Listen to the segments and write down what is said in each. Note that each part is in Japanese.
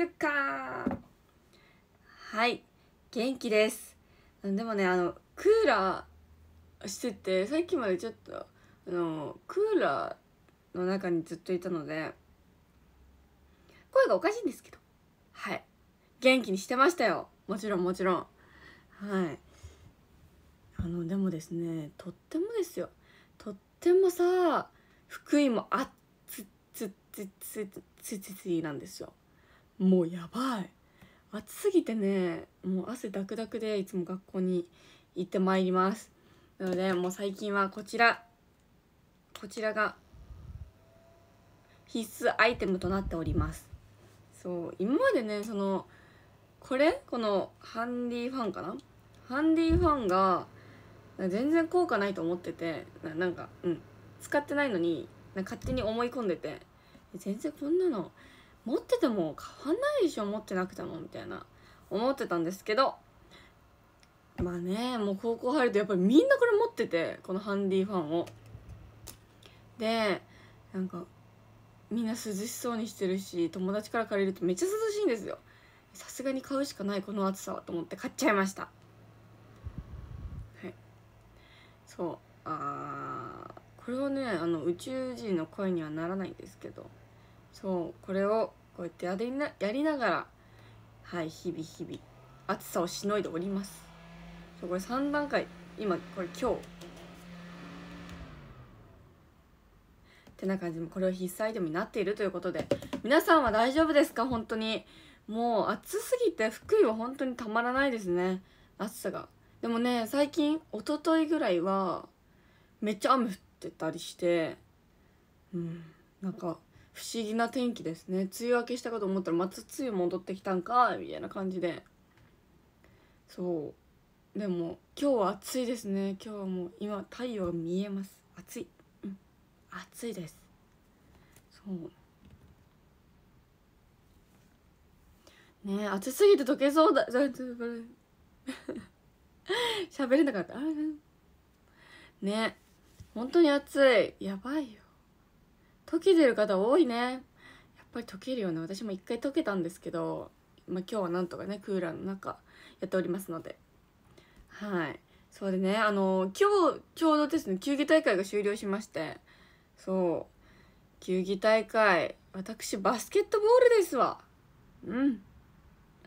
ゆかはい元気ですでもねあのクーラーしててさっきまでちょっとあのクーラーの中にずっといたので声がおかしいんですけどはい元気にしてましたよもちろんもちろんはいあのでもですねとってもですよとってもさ福井もあっつつつつつつつなんですよもうやばい暑すぎてねもう汗ダクダクでいつも学校に行ってまいりますなのでもう最近はこちらこちらが必須アイテムとなっておりますそう今までねそのこれこのハンディファンかなハンディファンが全然効果ないと思っててななんかうん使ってないのに勝手に思い込んでて全然こんなの持ってても買わないでしょ持ってなくてもみたいな思ってたんですけどまあねもう高校入るとやっぱりみんなこれ持っててこのハンディファンをでなんかみんな涼しそうにしてるし友達から借りるとめっちゃ涼しいんですよさすがに買うしかないこの暑さはと思って買っちゃいましたはいそうあこれはねあの宇宙人の声にはならないんですけどそうこれをこうやってやりなやりながらはい日々日々暑さをしのいでおりますそうこれ3段階今これ今日ってな感じでこれを必須アイテムになっているということで皆さんは大丈夫ですか本当にもう暑すぎて福井は本当にたまらないですね暑さがでもね最近おとといぐらいはめっちゃ雨降ってたりしてうんなんか不思議な天気ですね梅雨明けしたかと思ったらまた梅雨戻ってきたんかみたいな感じでそうでも今日は暑いですね今日はもう今太陽見えます暑い、うん、暑いですそうね暑すぎて溶けそうだ 喋れなかったね本当に暑いやばいよ溶けてる方多いねやっぱり溶けるよね私も一回溶けたんですけど、まあ、今日はなんとかねクーラーの中やっておりますのではいそうでねあの今日ちょうどですね球技大会が終了しましてそう球技大会私バスケットボールですわうん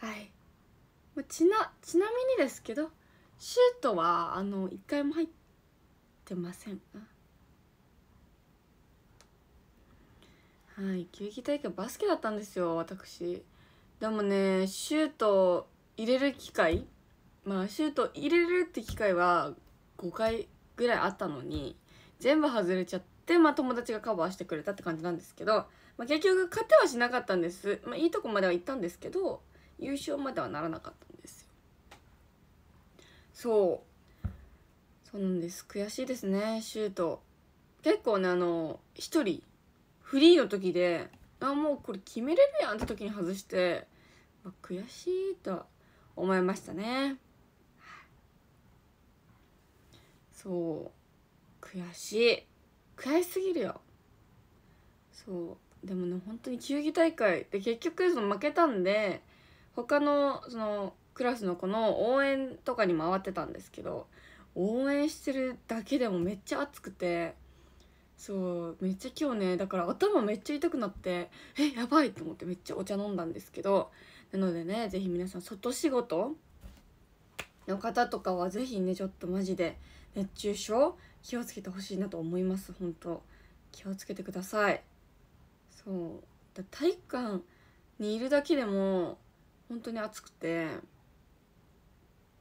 はいちなちなみにですけどシュートはあの1回も入ってませんはい球技大会バスケだったんですよ私でもねシュート入れる機会まあシュート入れるって機会は5回ぐらいあったのに全部外れちゃってまあ友達がカバーしてくれたって感じなんですけど、まあ、結局勝てはしなかったんです、まあ、いいとこまでは行ったんですけど優勝まではならなかったんですよそうそうなんです悔しいですねシュート結構ねあの1人フリーの時であもうこれ決めれるやんって時に外して、まあ、悔しいと思いましたねそう悔しい悔しすぎるよそうでもね本当に球技大会で結局その負けたんで他のそのクラスの子の応援とかにも回ってたんですけど応援してるだけでもめっちゃ熱くてそうめっちゃ今日ねだから頭めっちゃ痛くなってえやばいと思ってめっちゃお茶飲んだんですけどなのでね是非皆さん外仕事の方とかは是非ねちょっとマジで熱中症気をつけてほしいなと思います本当気をつけてくださいそうだ体育館にいるだけでも本当に暑くて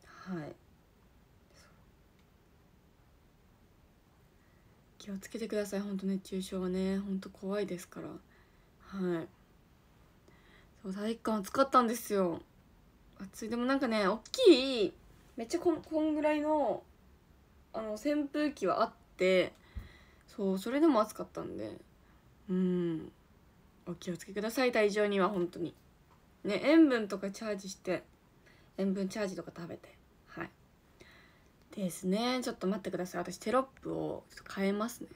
はい気をつけてください本当熱中症はね本当怖いですからはいそう体育館暑かったんですよ暑いでもなんかね大きいめっちゃこんこんぐらいのあの扇風機はあってそうそれでも暑かったんでうんお気をつけください体調には本当にね塩分とかチャージして塩分チャージとか食べてですねちょっと待ってください私テロップを変えますね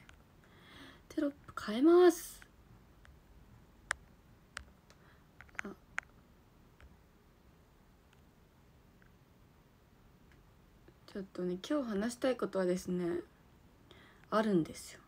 テロップ変えますちょっとね今日話したいことはですねあるんですよ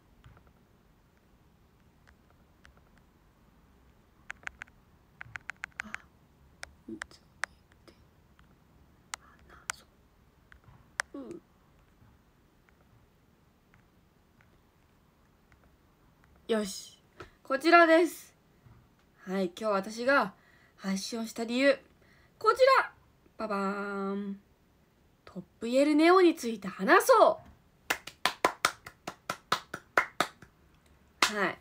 よしこちらですはい今日私が発信をした理由こちらババーントップイエルネオについて話そうはい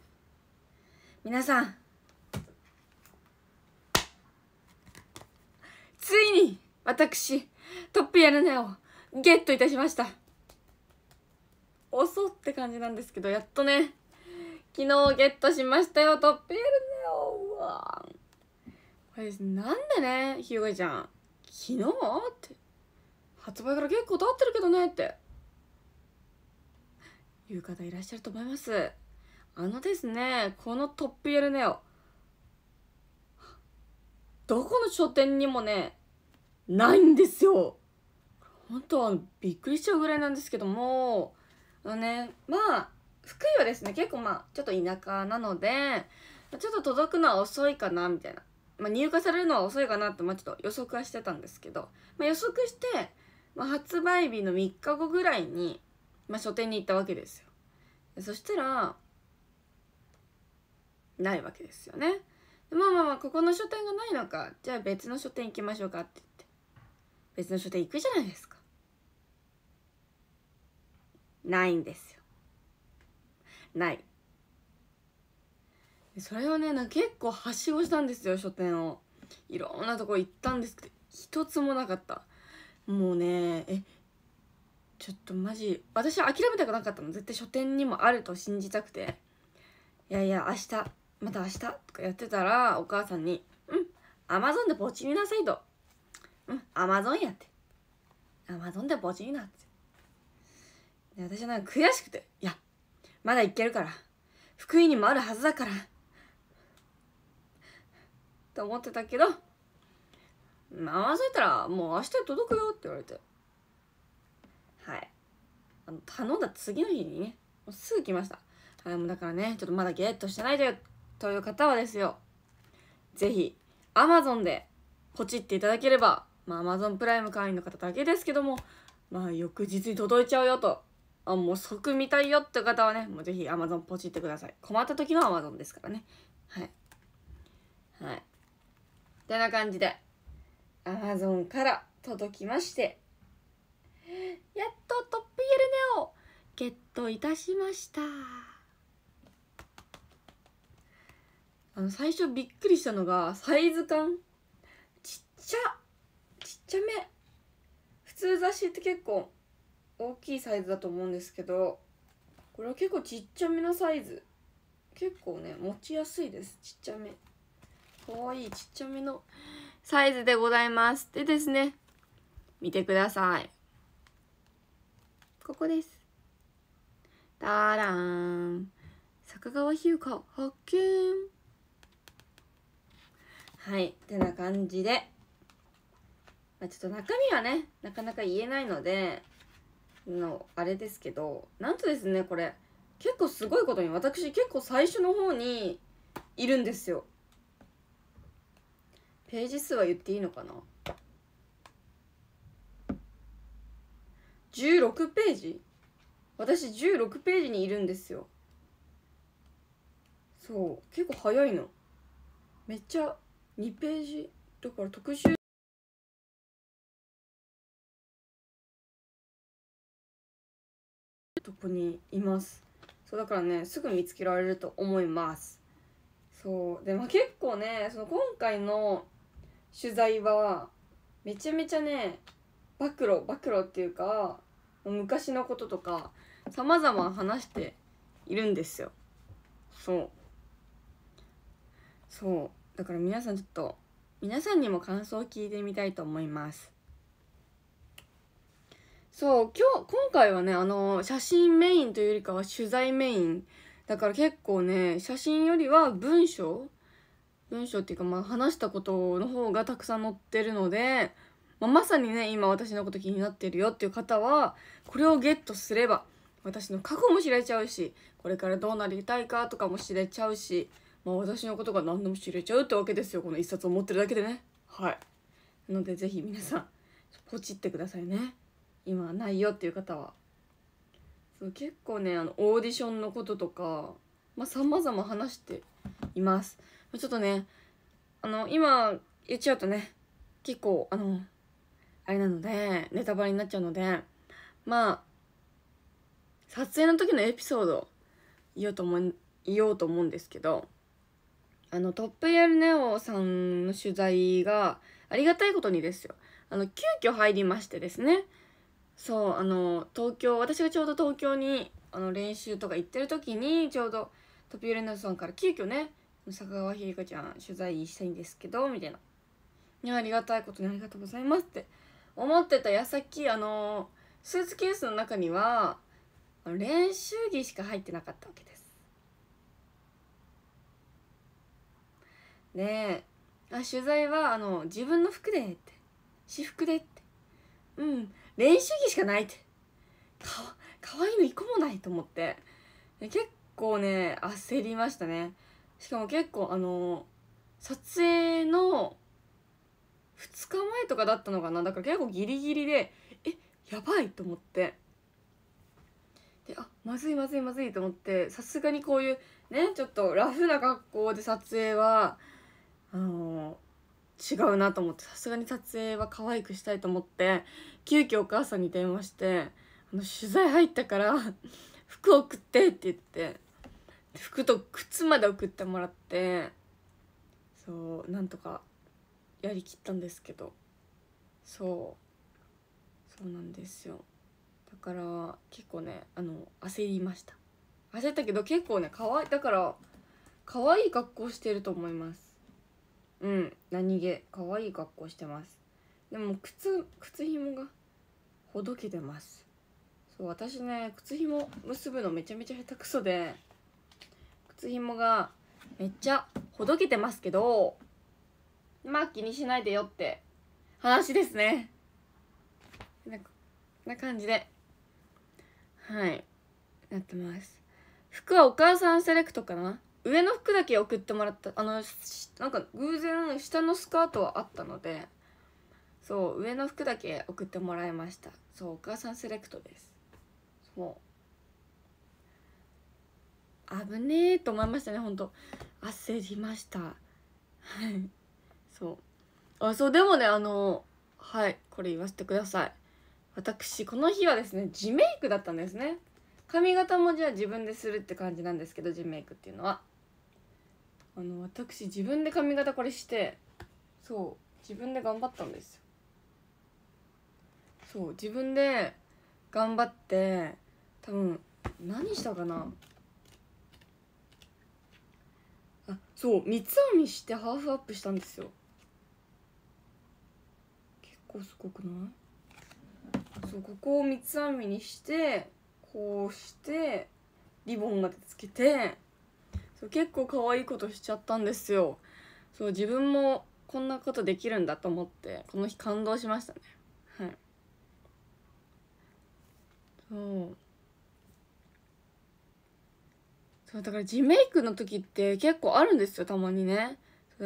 皆さんついに私トップイエルネオゲットいたしました遅って感じなんですけどやっとね昨日ゲットしましたよトッピールネオうわこれなんでねひよいちゃん昨日って発売から結構経ってるけどねっていう方いらっしゃると思いますあのですねこのトッピエルネオどこの書店にもねないんですよ本当はびっくりしちゃうぐらいなんですけどもあのねまあ福井はですね結構まあちょっと田舎なのでちょっと届くのは遅いかなみたいな、まあ、入荷されるのは遅いかなって、まあ、ちょっと予測はしてたんですけど、まあ、予測して、まあ、発売日の3日後ぐらいに、まあ、書店に行ったわけですよそしたらないわけですよねまあまあまあここの書店がないのかじゃあ別の書店行きましょうかって言って別の書店行くじゃないですかないんですよないそれをねな結構はしごしたんですよ書店をいろんなとこ行ったんですけど一つもなかったもうねえちょっとマジ私は諦めたくなかったの絶対書店にもあると信じたくていやいや明日また明日とかやってたらお母さんに「うんアマゾンでポチりなさい」と「うんアマゾンや」って「アマゾンでポチりな」って私はなんか悔しくて「いやまだいけるから福井にもあるはずだからと思ってたけど回せたらもう明日届くよって言われてはいあの頼んだ次の日にねもうすぐ来ましたはいもうだからねちょっとまだゲットしてないというという方はですよぜひアマゾンでポチっていただければまあアマゾンプライム会員の方だけですけどもまあ翌日に届いちゃうよとあもう即見たいよって方はねもうぜひ Amazon ポチってください困った時の Amazon ですからねはいはいてな感じで Amazon から届きましてやっとトップイエルネをゲットいたしましたあの最初びっくりしたのがサイズ感ちっちゃちっちゃめ普通雑誌って結構大きいサイズだと思うんですけどこれは結構ちっちゃめのサイズ結構ね持ちやすいですちっちゃめかわいいちっちゃめのサイズでございますでですね見てくださいここですダーラン坂川日向発見はいってな感じで、まあ、ちょっと中身はねなかなか言えないのでのあれですけどなんとですねこれ結構すごいことに私結構最初の方にいるんですよページ数は言っていいのかな16ページ私16ページにいるんですよそう結構早いのめっちゃ2ページだから特集とこにいますそうだからねすぐ見つけられると思いますそうでまあ結構ねその今回の取材はめちゃめちゃね暴露暴露っていうか昔のこととかさまざま話しているんですよそうそうだから皆さんちょっと皆さんにも感想を聞いてみたいと思いますそう今日今回はねあの写真メインというよりかは取材メインだから結構ね写真よりは文章文章っていうかまあ話したことの方がたくさん載ってるので、まあ、まさにね今私のこと気になってるよっていう方はこれをゲットすれば私の過去も知れちゃうしこれからどうなりたいかとかも知れちゃうし、まあ、私のことが何でも知れちゃうってわけですよこの一冊を持ってるだけでねはいなので是非皆さんポチってくださいね今ないよっていう方はそう結構ねあのオーディションのこととかまあ様々話していますちょっとねあの今言っちゃうとね結構あのあれなのでネタバレになっちゃうのでまあ撮影の時のエピソード言おうと思言おうと思うんですけどあのトップヤルネオさんの取材がありがたいことにですよあの急遽入りましてですねそうあの東京私がちょうど東京にあの練習とか行ってる時にちょうどトピオレナさんから急遽ね坂川ひりかちゃん取材したいんですけどみたいな「いやありがたいことにありがとうございます」って思ってた矢先あのスーツケースの中には練習着しか入ってなかったわけですであ取材はあの自分の服でって私服でってうん練習着しかないってかかわいいの1個もないと思って結構ね焦りましたねしかも結構あの撮影の2日前とかだったのかなだから結構ギリギリでえやばいと思ってであまずいまずいまずいと思ってさすがにこういうねちょっとラフな格好で撮影はあの違うなと思ってさすがに撮影は可愛くしたいと思って急遽お母さんに電話して「あの取材入ったから 服送って」って言って服と靴まで送ってもらってそうなんとかやりきったんですけどそうそうなんですよだから結構ねあの焦りました焦ったけど結構ねかわいだから可愛い格好してると思いますうん何気可愛い格好してますでも靴靴ひもがほどけてますそう私ね靴ひも結ぶのめちゃめちゃ下手くそで靴ひもがめっちゃほどけてますけどまあ気にしないでよって話ですねなこんな感じではいなってます服はお母さんセレクトかな上の服だけ送ってもらったあのなんか偶然下のスカートはあったのでそう上の服だけ送ってもらいましたそうお母さんセレクトですそう危ねえと思いましたねほんと焦りましたはいそうあそうでもねあのはいこれ言わせてください私この日はですね地メイクだったんですね髪型もじゃあ自分でするって感じなんですけど地メイクっていうのはあの私自分で髪型これしてそう自分で頑張ったんですそう自分で頑張って多分何したかなあそう三つ編みしてハーフアップしたんですよ結構すごくないそうここを三つ編みにしてこうしてリボンまでつけてそう結構可愛いことしちゃったんですよそう自分もこんなことできるんだと思ってこの日感動しましたねそうそうだから地メイクの時って結構あるんですよたまにね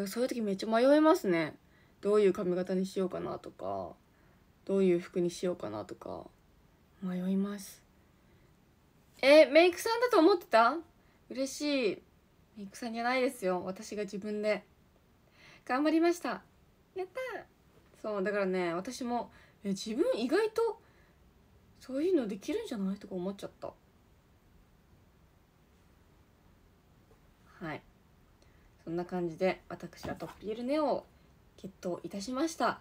そういう時めっちゃ迷いますねどういう髪型にしようかなとかどういう服にしようかなとか迷いますえメイクさんだと思ってた嬉しいメイクさんじゃないですよ私が自分で頑張りましたやったそうだからね私もえ自分意外とそういうのできるんじゃないとか思っちゃったはいそんな感じで私はトッピエルネオを決闘いたしました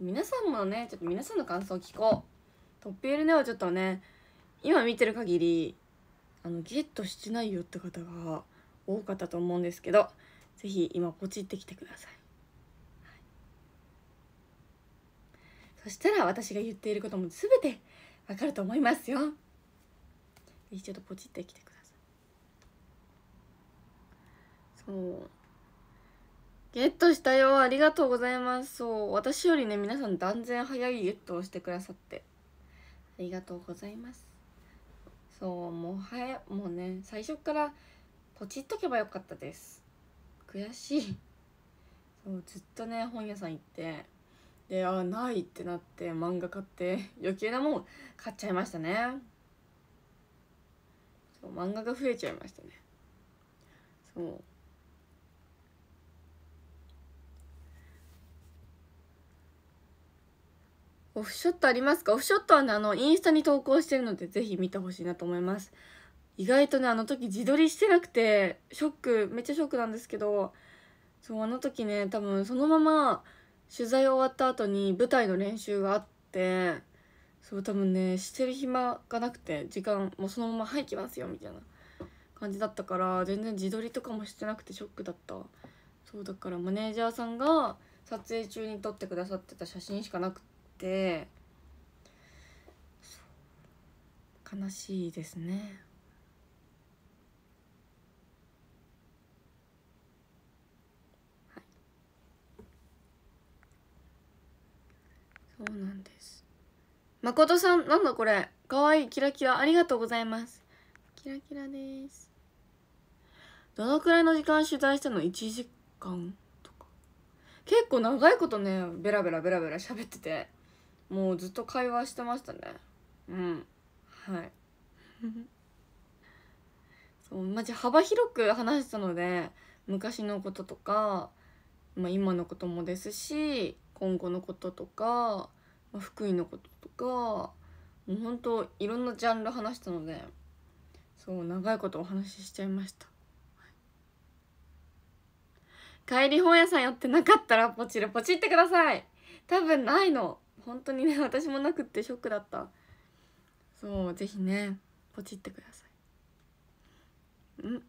皆さんもねちょっと皆さんの感想を聞こうトッピエルネオちょっとね今見てる限りあのゲットしてないよって方が多かったと思うんですけど是非今ポチってきてください、はい、そしたら私が言っていることも全てわかると思いますよ一ょとポチってきてくださいそうゲットしたよありがとうございますそう私よりね皆さん断然早いゲットをしてくださってありがとうございますそうもう早もうね最初からポチっとけばよかったです悔しいそうずっとね本屋さん行ってであないってなって漫画買って余計なもん買っちゃいましたねそう漫画が増えちゃいましたねそうオフショットありますかオフショットはねあのインスタに投稿してるのでぜひ見てほしいなと思います意外とねあの時自撮りしてなくてショックめっちゃショックなんですけどそうあの時ね多分そのまま取材終わった後に舞台の練習があってそう多分ねしてる暇がなくて時間もうそのまま「はい来ますよ」みたいな感じだったから全然自撮りとかもしてなくてショックだったそうだからマネージャーさんが撮影中に撮ってくださってた写真しかなくて悲しいですねそうなんです誠さんなんだこれかわいいキラキラありがとうございますキラキラですどのくらいの時間取材したの1時間とか結構長いことねベラベラベラベラ喋っててもうずっと会話してましたねうんはい そうマジ幅広く話したので昔のこととか、まあ、今のこともですし今後のこととか、まあ、福井のこととかもうほんといろんなジャンル話したのでそう長いことお話ししちゃいました、帰り本屋さん寄ってなかったらポチるポチってください多分ないの本当にね私もなくってショックだったそうぜひねポチってくださいん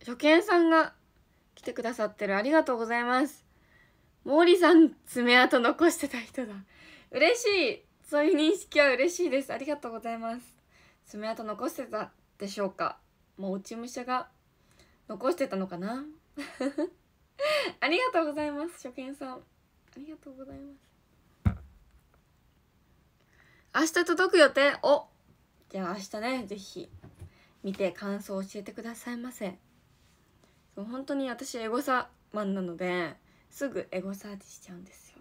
初見さんが来てくださってるありがとうございます毛利さん爪痕残してた人だ嬉しいそういう認識は嬉しいですありがとうございます爪痕残してたでしょうかもう落ち武者が残してたのかな ありがとうございます初見さんありがとうございます明日届く予定おじゃあ明日ねぜひ見て感想を教えてくださいませ本当に私エゴサマンなのですぐエゴサーチしちゃうんですよ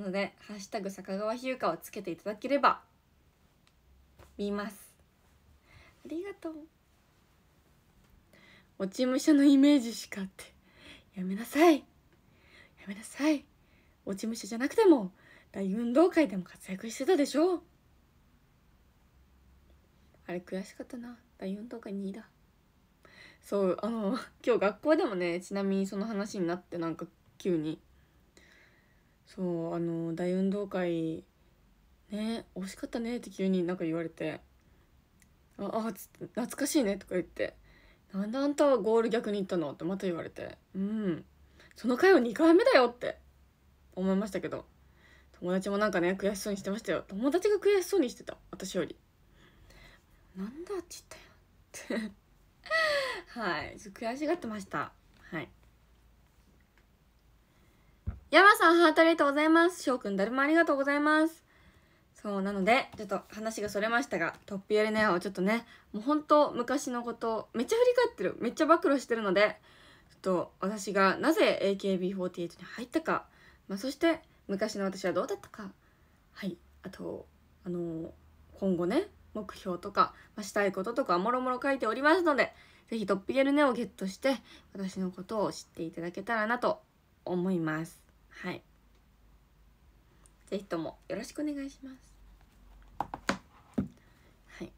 なので「ハッシュタグ坂川日向」をつけていただければ見ますありがとう落ち武者のイメージしかってやめなさいやめなさい落ち武者じゃなくても大運動会でも活躍してたでしょあれ悔しかったな大運動会2位だそうあの 今日学校でもねちなみにその話になってなんか急にそうあの大運動会ね惜しかったねって急になんか言われて「ああ懐かしいね」とか言って「なんであんたはゴール逆に行ったの?」ってまた言われて「うんその回は2回目だよ」って思いましたけど友達もなんかね悔しそうにしてましたよ友達が悔しそうにしてた私よりなんだあっち行ったよってはい悔しがってましたはい山さんハートありがとうございます翔くんだるまありがとうございますそうなのでちょっと話がそれましたがトッピアリネアをちょっとねもう本当昔のことめっちゃ振り返ってるめっちゃ暴露してるのでちょっと私がなぜ AKB48 に入ったか、まあ、そして昔の私はどうだったかはいあとあのー、今後ね目標とか、まあ、したいこととかもろもろ書いておりますのでぜひトップャルネをゲットして私のことを知っていただけたらなと思いますはいぜひともよろしくお願いしますはい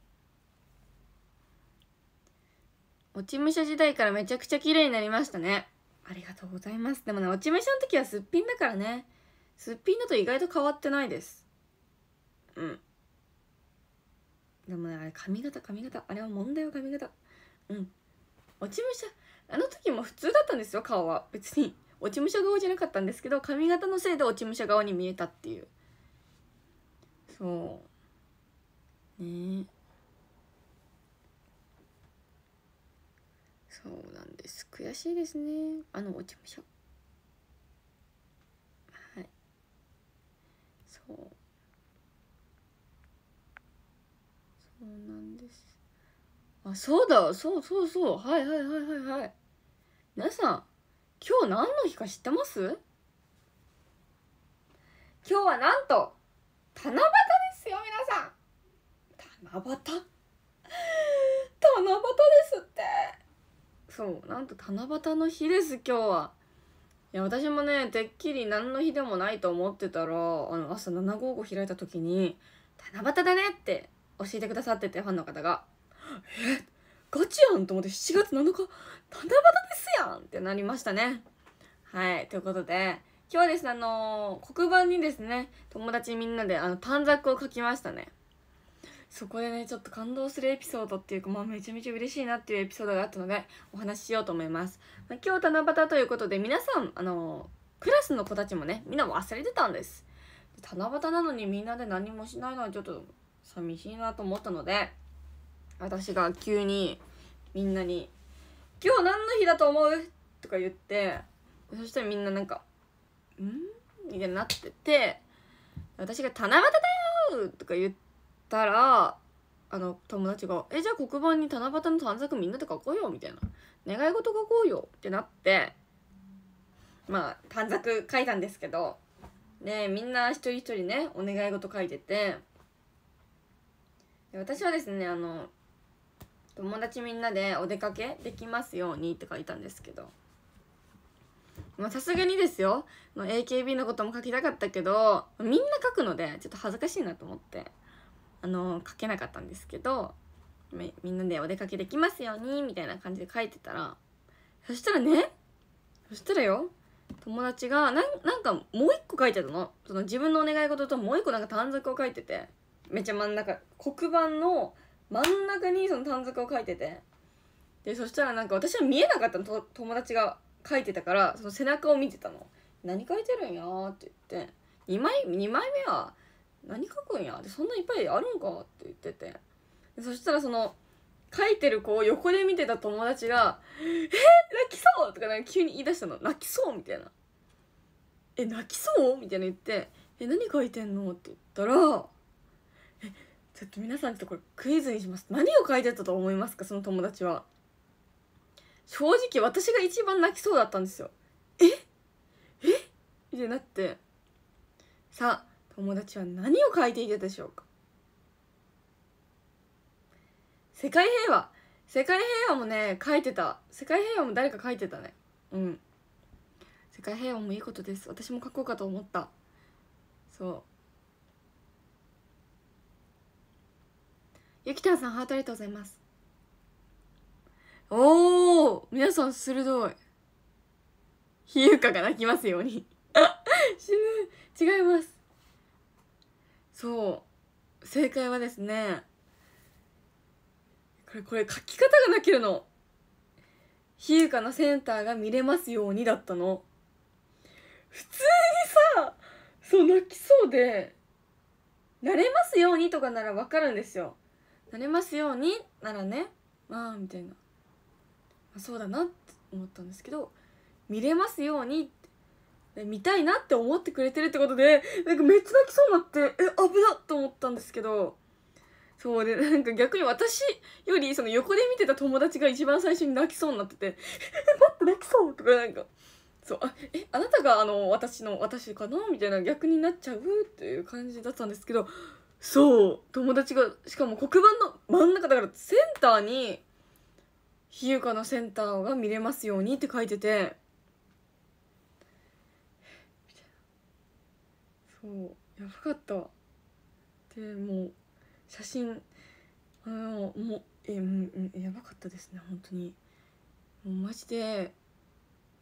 落ち武者時代からめちゃくちゃ綺麗になりましたねありがとうございますでもね落ち武者の時はすっぴんだからねすっぴんだと意外と変わってないですうんでもねあれ髪型髪型あれは問題は髪型うん落ち武者あの時も普通だったんですよ顔は別に落ち武者顔じゃなかったんですけど髪型のせいで落ち武者顔に見えたっていうそうねそうなんです悔しいですねあの落ち武者はいそうそうなんですあ、そうだ、そうそうそう、はいはいはいはいはい。皆さん、今日何の日か知ってます今日はなんと、七夕ですよ、皆さん。七夕七夕ですって。そう、なんと七夕の日です、今日は。いや、私もね、てっきり何の日でもないと思ってたら、あの、朝755開いた時に、七夕だねって教えてくださってて、ファンの方が。えガチやんと思って7月7日七夕ですやんってなりましたねはいということで今日はですねあのー、黒板にですね友達みんなであの短冊を書きましたねそこでねちょっと感動するエピソードっていうかまあめちゃめちゃ嬉しいなっていうエピソードがあったのでお話ししようと思います、まあ、今日七夕ということで皆さんあのー、クラスの子たちもねみんな忘れてたんです七夕なのにみんなで何もしないのはちょっと寂しいなと思ったので私が急にみんなに「今日何の日だと思う?」とか言ってそしたらみんななんか「ん?」みたいになってて私が「七夕だよ!」とか言ったらあの友達が「えじゃあ黒板に七夕の短冊みんなで書こうよ」みたいな「願い事書こうよ」ってなってまあ短冊書いたんですけどでみんな一人一人ねお願い事書いてて私はですねあの友達みんなでお出かけできますようにって書いたんですけどまさすがにですよ AKB のことも書きたかったけどみんな書くのでちょっと恥ずかしいなと思ってあの書けなかったんですけどみんなでお出かけできますようにみたいな感じで書いてたらそしたらねそしたらよ友達がなんなんかもう一個書いてたのその自分のお願い事ともう一個なんか短冊を書いててめっちゃ真ん中黒板の真ん中にその短冊を書いててでそしたらなんか私は見えなかったのと友達が書いてたからその背中を見てたの「何書いてるんや」って言って2枚 ,2 枚目は「何書くんや」って「そんないっぱいあるんか」って言っててでそしたらその書いてる子を横で見てた友達が「えー、泣きそう!」とかなんか急に言い出したの「泣きそう!」みたいな「え泣きそう?」みたいな言って「え何書いてんの?」って言ったらちょっと皆さんちょっとこれクイズにします何を書いてたと思いますかその友達は正直私が一番泣きそうだったんですよええってなってさあ友達は何を書いていたでしょうか世界平和世界平和もね書いてた世界平和も誰か書いてたねうん世界平和もいいことです私も書こうかと思ったそうゆきたんさん、ハートありがとうございます。おお皆さん、鋭い。ひゆかが泣きますように死ぬ。違います。そう。正解はですね、これ、これ、書き方が泣けるの。ひゆかのセンターが見れますようにだったの。普通にさ、そう、泣きそうで、慣れますようにとかならわかるんですよ。なれますようにならねまあみたいな、まあ、そうだなって思ったんですけど見れますようにって見たいなって思ってくれてるってことでなんかめっちゃ泣きそうになってえ危なっと思ったんですけどそうでなんか逆に私よりその横で見てた友達が一番最初に泣きそうになってて「え待って泣きそう」とかなんか「そうあえあなたがあの私の私かな?」みたいな逆になっちゃうっていう感じだったんですけどそう友達がしかも黒板の真ん中だからセンターに「ひゆかのセンターが見れますように」って書いててそうやばかったでもう写真あのもうえうんやばかったですね本当にもうマジで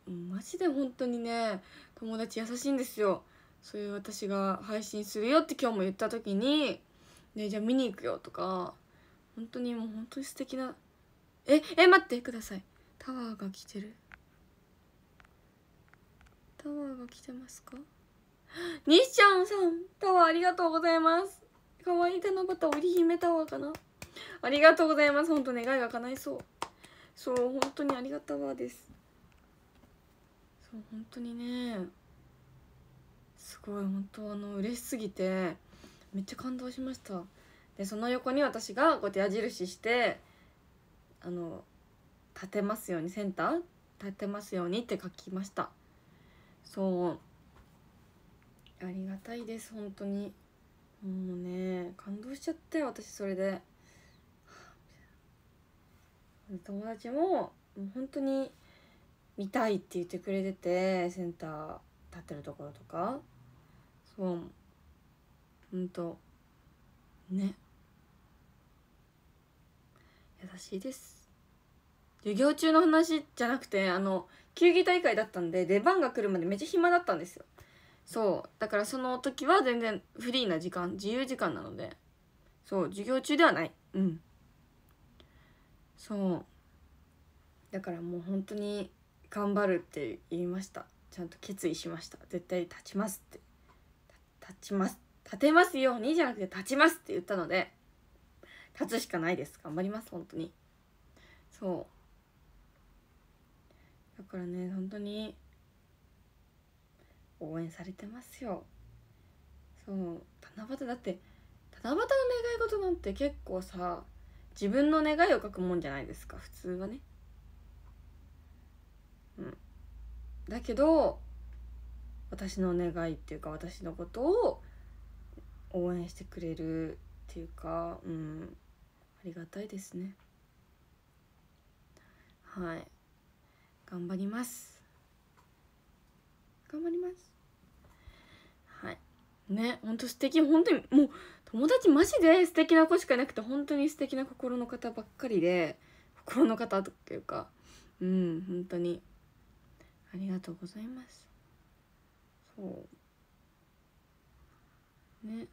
マジで本当にね友達優しいんですよそういう私が配信するよって今日も言った時に「ねじゃあ見に行くよ」とか本当にもう本当に素敵なええ待ってくださいタワーが来てるタワーが来てますか 西ちゃんさんタワーありがとうございます可愛い手い七夕織姫タワーかなありがとうございます本当願いが叶いそうそう本当にありがたわですそう本当にねすごい本当あの嬉しすぎてめっちゃ感動しましたでその横に私がこうやって矢印してあの立てますようにセンター立てますようにって書きましたそうありがたいです本当にもうね感動しちゃって私それで友達も本当に見たいって言ってくれててセンター立ってるところとかそうほんとね優しいです授業中の話じゃなくてあの球技大会だったんで出番が来るまでめっちゃ暇だったんですよそうだからその時は全然フリーな時間自由時間なのでそう授業中ではないうんそうだからもう本当に頑張るって言いましたちゃんと決意しました絶対立ちますって立ちます立てますようにじゃなくて立ちますって言ったので立つしかないです頑張ります本当にそうだからね本当に応援されてますよそう七夕だって七夕の願い事なんて結構さ自分の願いを書くもんじゃないですか普通はねうんだけど私の願いっていうか私のことを応援してくれるっていうか、うん、ありがたいですねはい頑張ります頑張りますはいね本当素敵本当にもう友達マジで素敵な子しかいなくて本当に素敵な心の方ばっかりで心の方というかうん本当にありがとうございますそうね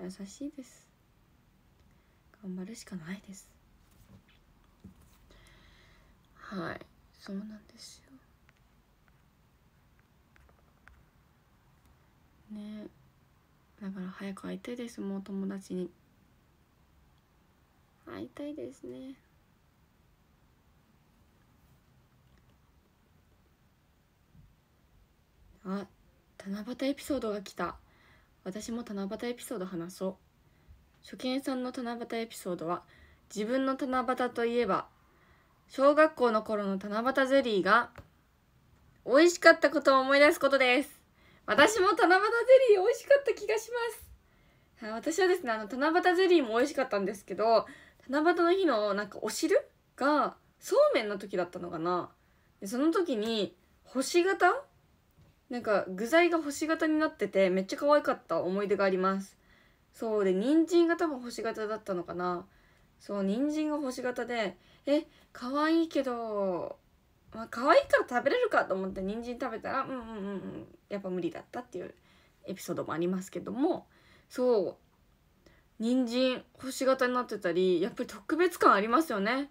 優しいです頑張るしかないですはいそうなんですよねだから早く会いたいですもう友達に会いたいですねあ七夕エピソードが来た私も七夕エピソード話そう初見さんの七夕エピソードは自分の七夕といえば小学校の頃の七夕ゼリーが美味しかったことを思い出すことです私も七夕ゼリー美味しかった気がします私はですねあの七夕ゼリーも美味しかったんですけど七夕の日のなんかお汁がそうめんの時だったのかなでその時に星型なんか具材が星型になっててめっちゃ可愛かった思い出がありますそうで人参が多分星型だったのかなそう人参が星型でえ可愛いけどまあ可愛いから食べれるかと思って人参食べたらうんうんうんうんやっぱ無理だったっていうエピソードもありますけどもそう人参星型になってたりやっぱり特別感ありますよね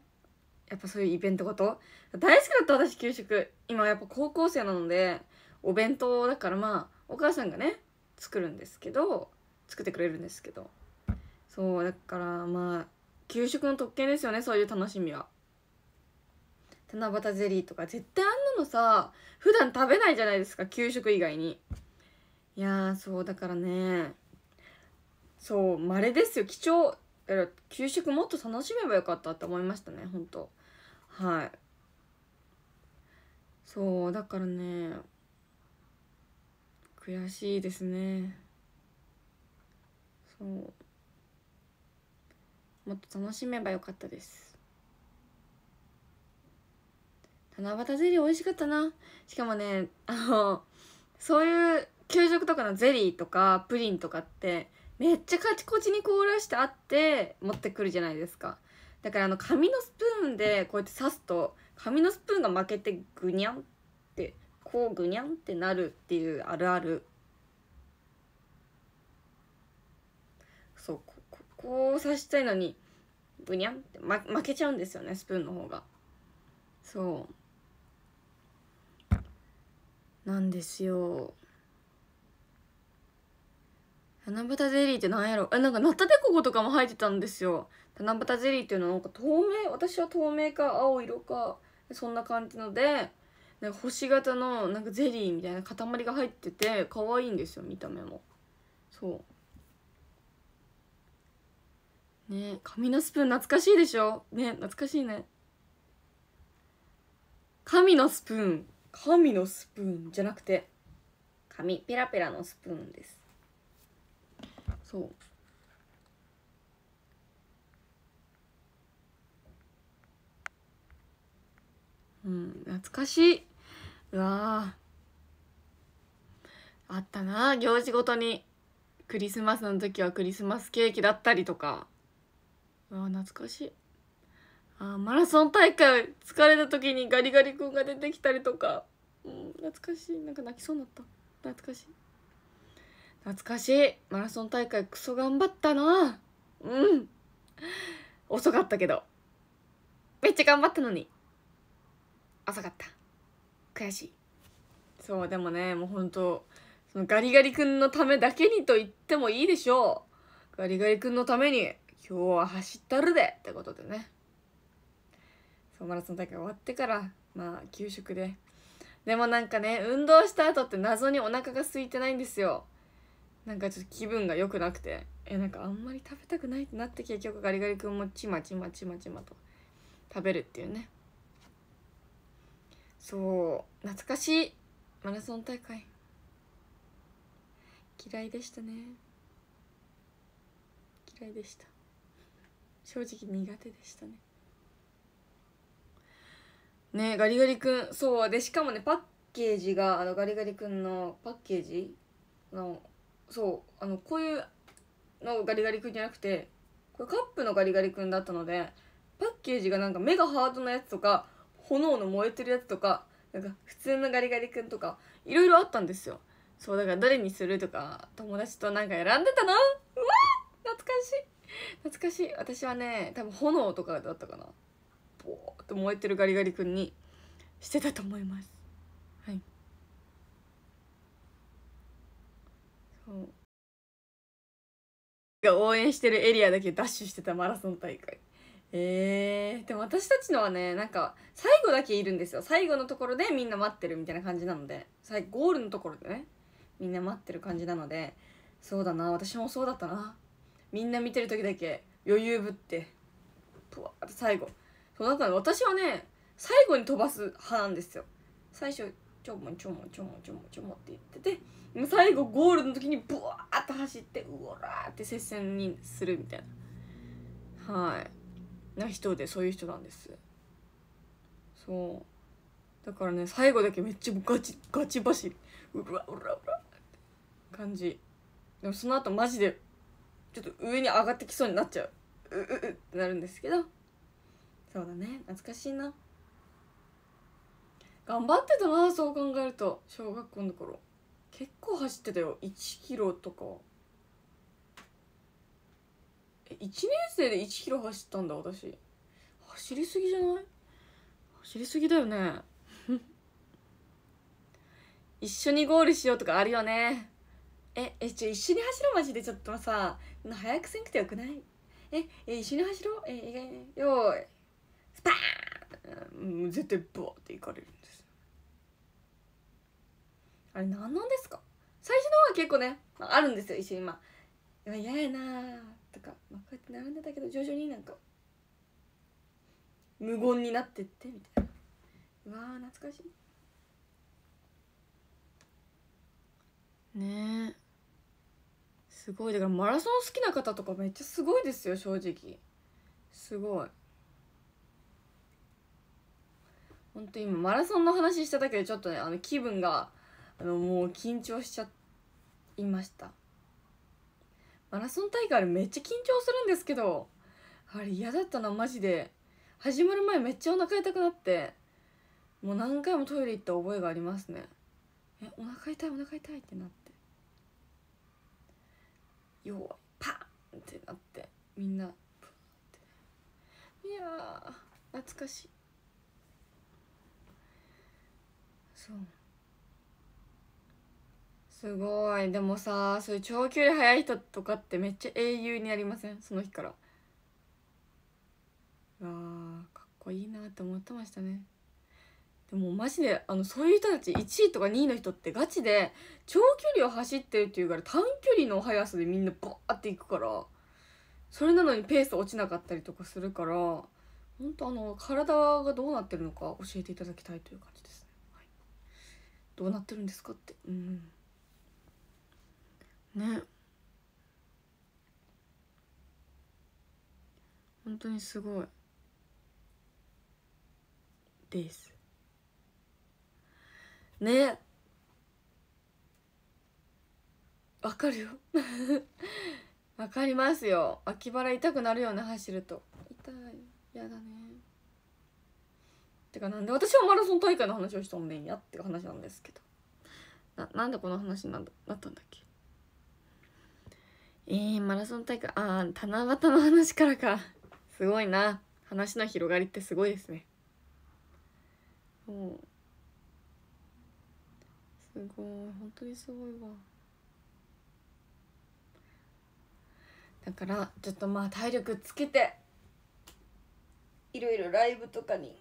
やっぱそういうイベントごと大好きだった私給食今やっぱ高校生なのでお弁当だからまあお母さんがね作るんですけど作ってくれるんですけどそうだからまあ給食の特権ですよねそういう楽しみは七夕ゼリーとか絶対あんなのさ普段食べないじゃないですか給食以外にいやそうだからねそう稀ですよ貴重だから給食もっと楽しめばよかったって思いましたね本当はいそうだからね悔しいですねそうもっと楽しめばよかったです七夕ゼリー美味しかったなしかもねあのそういう給食とかのゼリーとかプリンとかってめっちゃカチコチに凍らしてあって持ってくるじゃないですかだからあの紙のスプーンでこうやって刺すと紙のスプーンが負けてグニャンってこうぐにゃんってなるっていうあるあるそうここを刺したいのにぐにゃんって、ま、負けちゃうんですよねスプーンの方がそうなんですよ七夕ゼリーってなんやろえなんかナタデココとかも入ってたんですよ七夕ゼリーっていうのはなんか透明私は透明か青色かそんな感じのでなんか星型のなんかゼリーみたいな塊が入ってて可愛いんですよ見た目もそうね紙のスプーン懐かしいでしょね懐かしいね紙のスプーン紙のスプーンじゃなくて紙ペラペラのスプーンですそううん懐かしいうわあったな行事ごとにクリスマスの時はクリスマスケーキだったりとかうわ懐かしいあマラソン大会疲れた時にガリガリ君が出てきたりとか、うん、懐かしいなんか泣きそうになった懐かしい懐かしいマラソン大会クソ頑張ったなうん遅かったけどめっちゃ頑張ったのに遅かった悔しいそうでもねもうほんとそのガリガリ君のためだけにと言ってもいいでしょうガリガリ君のために今日は走ったるでってことでねそうマラソン大会終わってからまあ給食ででもなんかね運動した後って謎にお腹が空いてないんですよなんかちょっと気分が良くなくてえなんかあんまり食べたくないってなって結局ガリガリ君もちまちまちまちまと食べるっていうねそう懐かしいマラソン大会嫌いでしたね嫌いでした正直苦手でしたねねガリガリ君そうでしかもねパッケージがあのガリガリ君のパッケージのそうあのこういうのガリガリ君じゃなくてこれカップのガリガリ君だったのでパッケージがなんか目がハートのやつとか炎の燃えてるやつとかなんか普通のガリガリ君とかいろいろあったんですよそうだからどれにするとか友達となんか選んでたなうわ懐かしい懐かしい私はね多分炎とかだったかなボーっと燃えてるガリガリ君にしてたと思いますはいそうが応援してるエリアだけダッシュしてたマラソン大会えー、でも私たちのはねなんか最後だけいるんですよ最後のところでみんな待ってるみたいな感じなので最後ゴールのところでねみんな待ってる感じなのでそうだな私もそうだったなみんな見てる時だけ余裕ぶってぷわって最後そうだから私はね最後に飛ばす派なんですよ最初ちょもんちょもちょもちょもちょもって言ってて最後ゴールの時にブワーッと走ってうわーって接戦にするみたいなはいな人でそういう人なんですそうだからね最後だけめっちゃガチガチ走りうらうらうらって感じでもその後マジでちょっと上に上がってきそうになっちゃううううってなるんですけどそうだね懐かしいな頑張ってたなそう考えると小学校の頃結構走ってたよ1キロとか1年生で1キロ走ったんだ私走りすぎじゃない走りすぎだよね 一緒にゴールしようとかあるよねええちょ一緒に走ろうマジでちょっとさ早くせんくてよくないええ一緒に走ろうええよーいスパーン絶対ブワーっていかれるんですあれ何なんですか最初の方は結構ねあるんですよ一緒にまあ嫌やなとか、まあ、こうやって並んでたけど徐々になんか無言になってってみたいなうわー懐かしいねえすごいだからマラソン好きな方とかめっちゃすごいですよ正直すごい本当今マラソンの話しただけでちょっとねあの気分があのもう緊張しちゃいましたマラソン大会あれめっちゃ緊張するんですけどあれ嫌だったなマジで始まる前めっちゃお腹痛くなってもう何回もトイレ行った覚えがありますねえお腹痛いお腹痛いってなってよう、パンってなってみんなっていや懐かしいそうすごいでもさそういう長距離速い人とかってめっちゃ英雄になりませんその日からわあかっこいいなって思ってましたねでもマジであのそういう人たち1位とか2位の人ってガチで長距離を走ってるっていうから短距離の速さでみんなバーっていくからそれなのにペース落ちなかったりとかするからほんとあの体がどうなってるのか教えていただきたいという感じですね。はい、どうなってるんですかってうんね本当にすごいですねわかるよ わかりますよ脇腹痛くなるよね走ると痛いやだねてかなんで私はマラソン大会の話をしとんねんやっていう話なんですけどななんでこの話になったんだっけえー、マラソン大会ああ七夕の話からかすごいな話の広がりってすごいですねうすごい本当にすごいわだからちょっとまあ体力つけていろいろライブとかに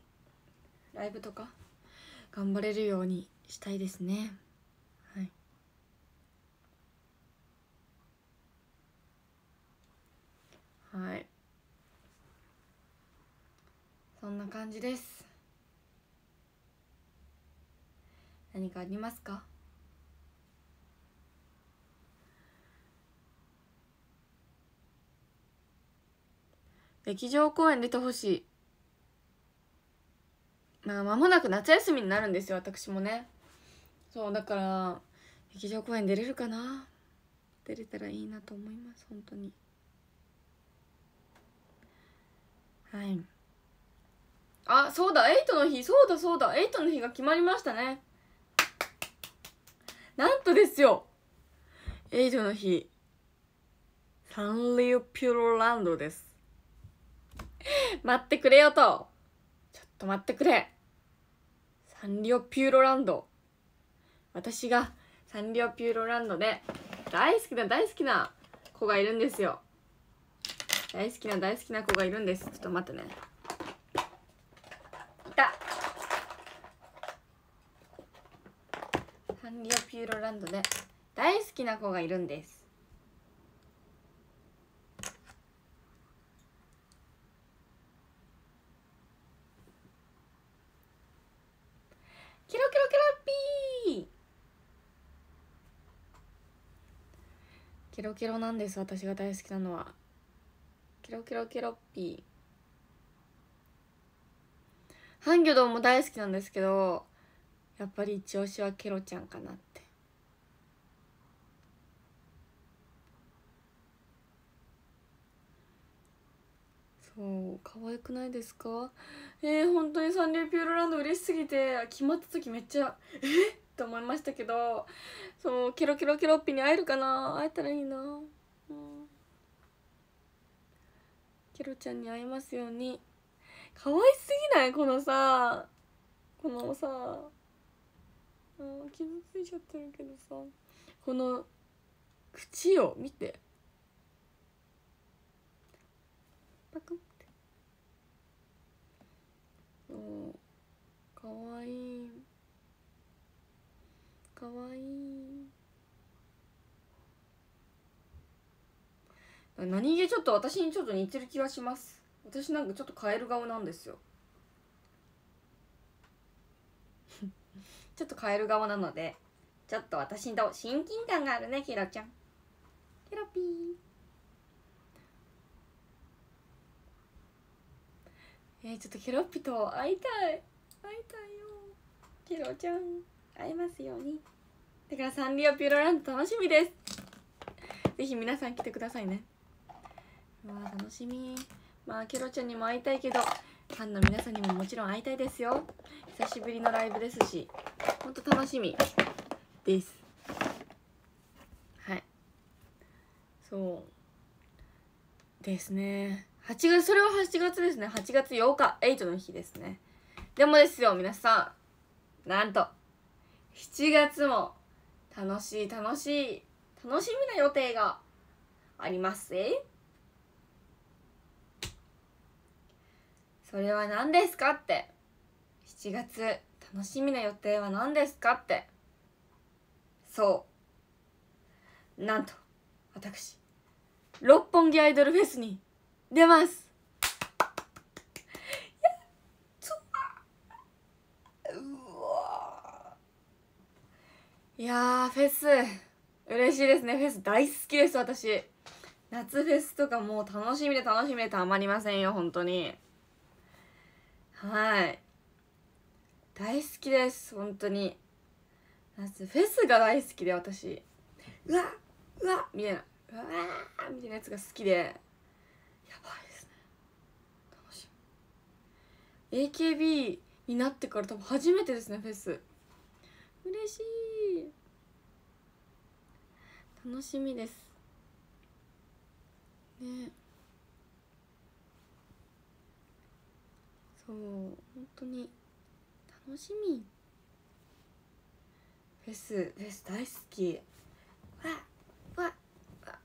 ライブとか頑張れるようにしたいですね。はいそんな感じです何かありますか劇場公演出てほしいまあ間もなく夏休みになるんですよ私もねそうだから劇場公演出れるかな出れたらいいなと思います本当に。はいあそうだエイトの日そうだそうだエイトの日が決まりましたねなんとですよエイトの日サンリオピューロランドです待ってくれよとちょっと待ってくれサンリオピューロランド私がサンリオピューロランドで大好きな大好きな子がいるんですよ大好きな大好きな子がいるんですちょっと待ってねいたサンリオピューロランドで大好きな子がいるんですキロキロキロピーキロキロなんです私が大好きなのは。ケロケロケロッピーハンギョドンも大好きなんですけどやっぱり一押しはケロちゃんかなってそう可愛くないですかえー、本当にサンリオピューロランド嬉しすぎて決まった時めっちゃえっと思いましたけどそうケロケロケロッピーに会えるかな会えたらいいなうんケロちゃんに会えますように可愛すぎないこのさこのさうん傷ついちゃってるけどさこの口を見てパクっておかわいいかわいい何気ちょっと私にちょっと似てる気がします私なんかちょっとカエル顔なんですよ ちょっとカエル顔なのでちょっと私と親近感があるねケロちゃんケロピーえー、ちょっとケロッピと会いたい会いたいよケロちゃん会えますようにだからサンリオピューロランド楽しみですぜひ皆さん来てくださいねわ楽しみまあケロちゃんにも会いたいけどファンの皆さんにももちろん会いたいですよ久しぶりのライブですしほんと楽しみですはいそうですね8月それは8月ですね8月8日8の日ですねでもですよ皆さんなんと7月も楽しい楽しい楽しみな予定がありますえそれは何ですかって7月楽しみな予定は何ですかってそうなんと私六本木アイドルフェスに出ますいやフェス嬉しいですねフェス大好きです私夏フェスとかもう楽しみで楽しみでたまりませんよ本当にはい大好きです本当にフェスが大好きで私うわうわみたいなうわみたいなやつが好きでやばいですね楽しみ AKB になってから多分初めてですねフェス嬉しい楽しみですねそう本当に楽しみフェスフェス大好きわわ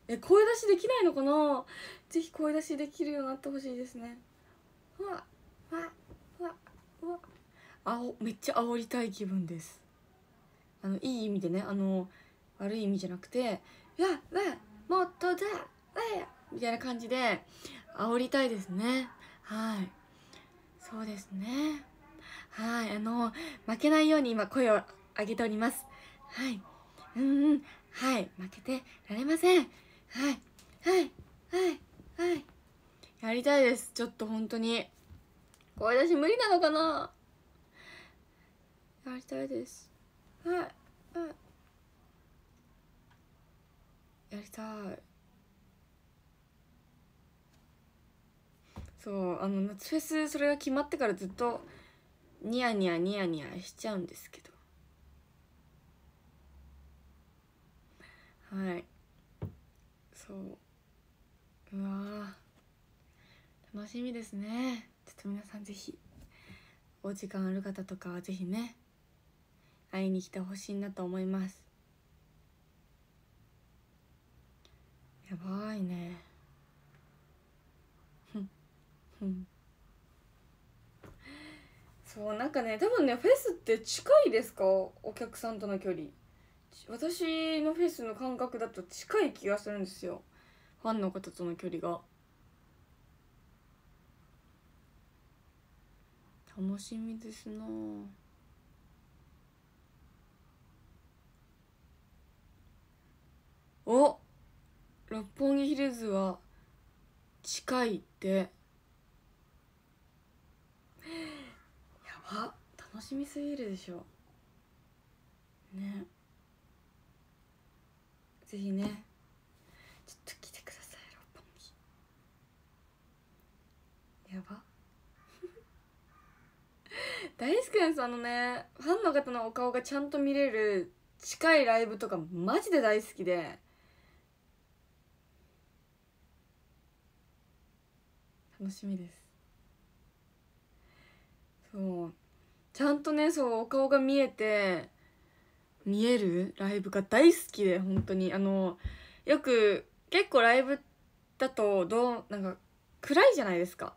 え声出しできないのかなぜひ声出しできるようになってほしいですねわわわわあおめっちゃ煽りたい気分ですあのいい意味でねあの悪い意味じゃなくて「わわもっとだわみたいな感じで煽りたいですねはい。そうですねはいあの負けないように今声を上げておりますはいうんうんはい負けてられませんはいはいはいはいやりたいですちょっと本当に声出し無理なのかなやりたいですはいはいやりたいそうあの夏フェスそれが決まってからずっとニヤニヤニヤニヤしちゃうんですけどはいそううわ楽しみですねちょっと皆さんぜひお時間ある方とかはぜひね会いに来てほしいなと思いますやばいねうんそうなんかね多分ねフェスって近いですかお客さんとの距離私のフェスの感覚だと近い気がするんですよファンの方との距離が楽しみですなお六本木ヒルズは近いってやば楽しみすぎるでしょねぜひねちょっと来てください六本木やば 大好きなんですあのねファンの方のお顔がちゃんと見れる近いライブとかマジで大好きで楽しみですそうちゃんとねそうお顔が見えて見えるライブが大好きで本当にあのよく結構ライブだとどうなんか暗いじゃないですか、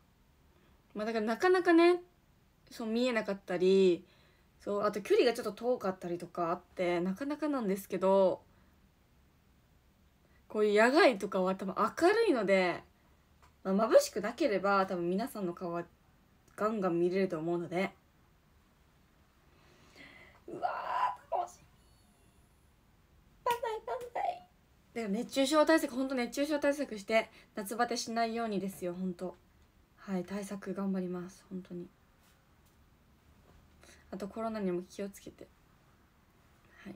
まあ、だからなかなかねそう見えなかったりそうあと距離がちょっと遠かったりとかあってなかなかなんですけどこういう野外とかは多分明るいので、まあ、眩しくなければ多分皆さんの顔はガンガン見れると思うのでうわ楽しみバタイバタイだから熱中症対策ほんと熱中症対策して夏バテしないようにですよほんとはい対策頑張ります本当にあとコロナにも気をつけてはい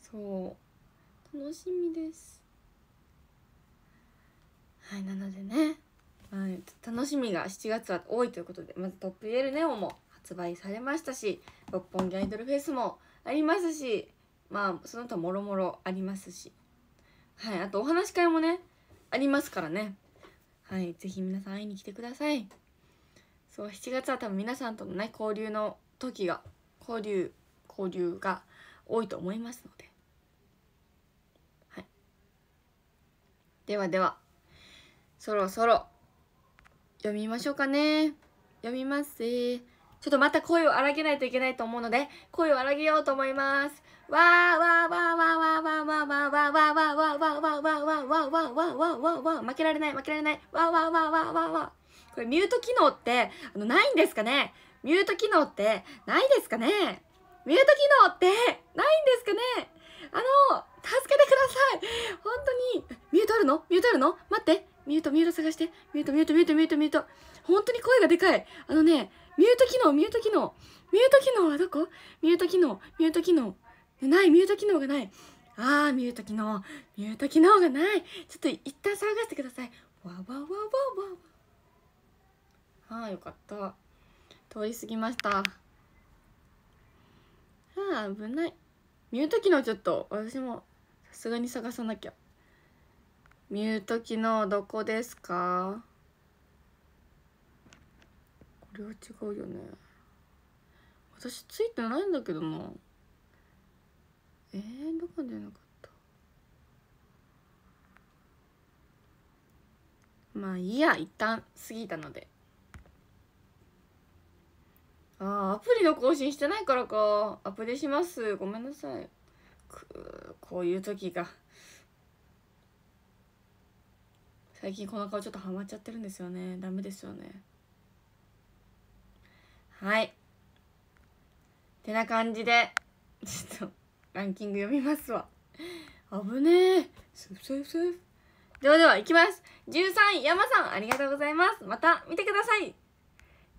そう楽しみですはいなのでねはい、楽しみが7月は多いということでまずトップイエルネオも発売されましたし六本木アイドルフェスもありますしまあその他もろもろありますしはいあとお話し会もねありますからねはい是非皆さん会いに来てくださいそう7月は多分皆さんとのね交流の時が交流交流が多いと思いますのではいではではそろそろ読みましょうかね読みます、ちょっとまた声を荒げないといけないと思うので声を荒げようと思いますわーわーわーわーわーわーわーわーわーわーわーわーわーわーわーわーわーわわわ負けられない負けられないわーわわわわわこれミュート機能ってあのないんですかねミュート機能ってないですかねミュート機能ってないんですかねあの助けてください本当にミュートあるのミュートあるの待ってミュート、ミュート探して。ミュート、ミュート、ミュート、ミュート、ミュート。本当に声がでかい。あのね、ミュート機能、ミュート機能。ミュート機能はどこミュート機能、ミュート機能。ない、ミュート機能がない。あー、ミュート機能、ミュート機能がない。ちょっと一旦探してください。わわわわわわ。ああ、よかった。通り過ぎました。ああ、危ない。ミュート機能ちょっと、私もさすがに探さなきゃ。ミュート機能どこですかこれは違うよね私ついてないんだけどなえー、どこでなかったまあいいや一旦過ぎたのでああアプリの更新してないからかアプデしますごめんなさいこういう時が。最近この顔ちょっとハマっちゃってるんですよねダメですよねはいってな感じでちょっとランキング読みますわ危ねえスースースーではでは行きます13位山さんありがとうございますまた見てください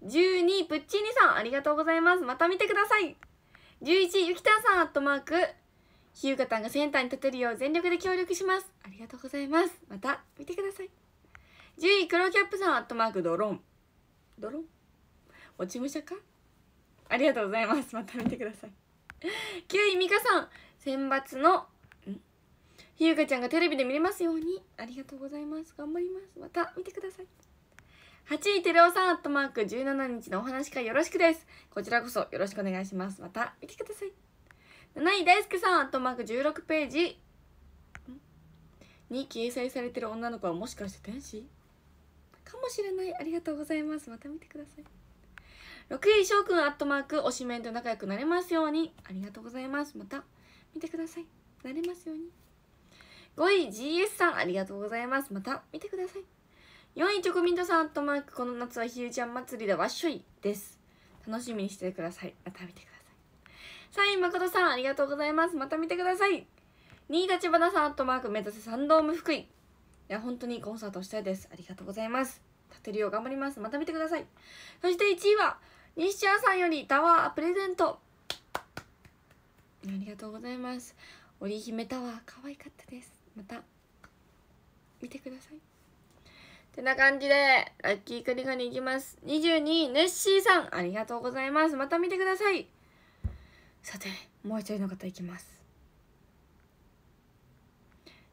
12位プッチーニさんありがとうございますまた見てください11位ゆきたんさんアットマークひゆかたんがセンターに立てるよう全力で協力しますありがとうございますまた見てください10位黒キャップさんアットマークドローンドローン落ち武者かありがとうございますまた見てください9位ミカさん選抜のひゆかちゃんがテレビで見れますようにありがとうございます頑張りますまた見てください8位照夫さんアットマーク17日のお話会よろしくですこちらこそよろしくお願いしますまた見てください7位大輔さんアットマーク16ページに掲載されてる女の子はもしかして天使かもしれないありがとうございますまた見てください6位翔くんアットマーク推しメンと仲良くなれますようにありがとうございますまた見てくださいなれますように5位 GS さんありがとうございますまた見てください4位チョコミントさんアットマークこの夏はひゆちゃん祭りでわっしょいです楽しみにしてくださいまた見てくださいサイン誠さんありがとうございますまた見てください新立花さんとマーク目指せサンドーム福井いや本当にコンサートしたいですありがとうございます立てるよう頑張りますまた見てくださいそして1位は西谷さんよりタワープレゼントありがとうございます織姫タワー可愛かったですまた見てくださいてな感じでラッキークリガニいきます22位ネッシーさんありがとうございますまた見てくださいさてもう一人の方いきます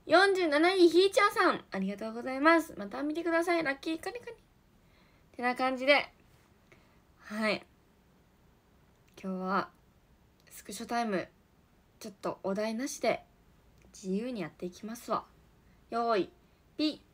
47位ひーちゃんさんありがとうございますまた見てくださいラッキーカニカニてな感じではい今日はスクショタイムちょっとお題なしで自由にやっていきますわ用意ピッ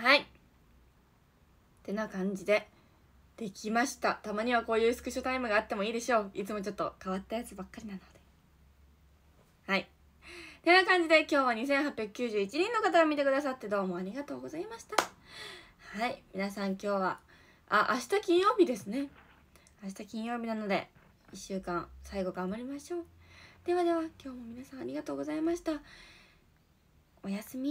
はいってな感じでできましたたまにはこういうスクショタイムがあってもいいでしょういつもちょっと変わったやつばっかりなのではいてな感じで今日は2891人の方を見てくださってどうもありがとうございましたはい皆さん今日はあ明日金曜日ですね明日金曜日なので1週間最後頑張りましょうではでは今日も皆さんありがとうございましたおやすみ